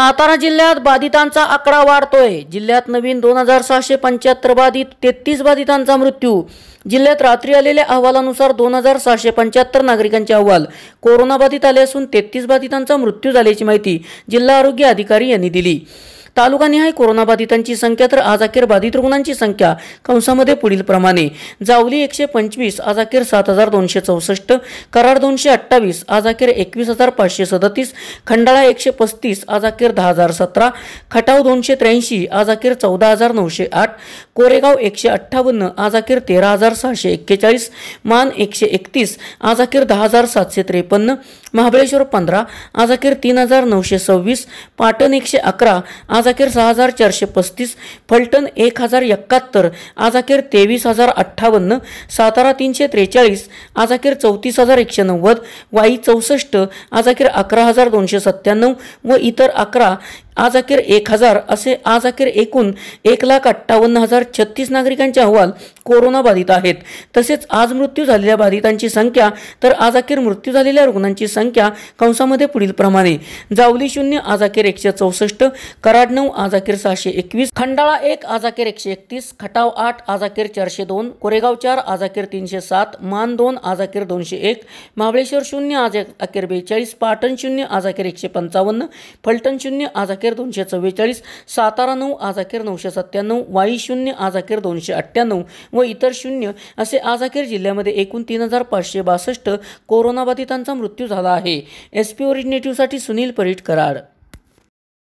सातारा जिल्ह्यात बाधितांचा आकडा वाढतोय जिल्ह्यात नवीन दोन हजार सहाशे पंच्याहत्तर बाधित तेहतीस बाधितांचा मृत्यू जिल्ह्यात रात्री आलेल्या अहवालानुसार दोन हजार सहाशे पंच्याहत्तर नागरिकांचे अहवाल कोरोनाबाधित आले असून तेहतीस बाधितांचा मृत्यू झाल्याची माहिती जिल्हा आरोग्य अधिकारी यांनी दिली तालुकानिहाय कोरोनाबाधितांची संख्या तर आज अखेर बाधित रुग्णांची संख्या कंसामध्ये पुढील प्रमाणे जावली एकशे पंचवीस आज अखेर सात हजार दोनशे चौसष्ट कराड दोनशे अठ्ठावीस आज अखेर एकवीस हजार पाचशे सदतीस खंडाळा एकशे पस्तीस आज अखेर दहा हजार सतरा खटाव दोनशे त्र्याऐंशी आज अखेर चौदा हजार नऊशे आठ कोरेगाव एकशे अठ्ठावन्न आज अखेर तेरा हजार सहाशे एक्केचाळीस मान एकशे एकतीस आज अखेर दहा हजार सातशे त्रेपन्न महाबळेश्वर पंधरा आज अखेर तीन हजार नऊशे सव्वीस पाटण एकशे अकरा आज अखेर सहा हजार चारशे पस्तीस फलटण एक हजार एकाहत्तर आज अखेर तेवीस हजार अठ्ठावन्न सातारा तीनशे त्रेचाळीस आज अखेर चौतीस हजार एकशे नव्वद वाई चौसष्ट आज अखेर अकरा हजार दोनशे सत्त्याण्णव व इतर अकरा आज अखेर एक हजार असे आज अखेर एकूण एक लाख अठ्ठावन्न हजार छत्तीस नागरिकांचे अहवाल कोरोना बाधित आहेत तसेच आज मृत्यू झालेल्या बाधितांची संख्या तर आज अखेर मृत्यू झालेल्या रुग्णांची संख्या कंसामध्ये पुढील प्रमाणे जावली शून्य आज अखेर एकशे चौसष्ट कराड नऊ आज अखेर सहाशे एकवीस खंडाळा एक आज अखेर एकशे एकतीस खटाव आठ आज अखेर चारशे दोन कोरेगाव चार आज अखेर तीनशे सात मान दोन आज अखेर दोनशे एक महाबळेश्वर शून्य आज अखेर बेचाळीस पाटण शून्य आज अखेर एकशे पंचावन्न फलटण शून्य आज अखेर दोनशे चव्वेचाळीस सातारा नऊ आज अखेर नऊशे सत्त्याण्णव वाई शून्य आज अखेर दोनशे अठ्ठ्याण्णव व इतर शून्य असे आज अखेर जिल्ह्यामध्ये एकूण तीन हजार पाचशे बासष्ट कोरोनाबाधितांचा मृत्यू झाला आहे एस पी ओरिजिनेटिव्हसाठी सुनील परीट कराड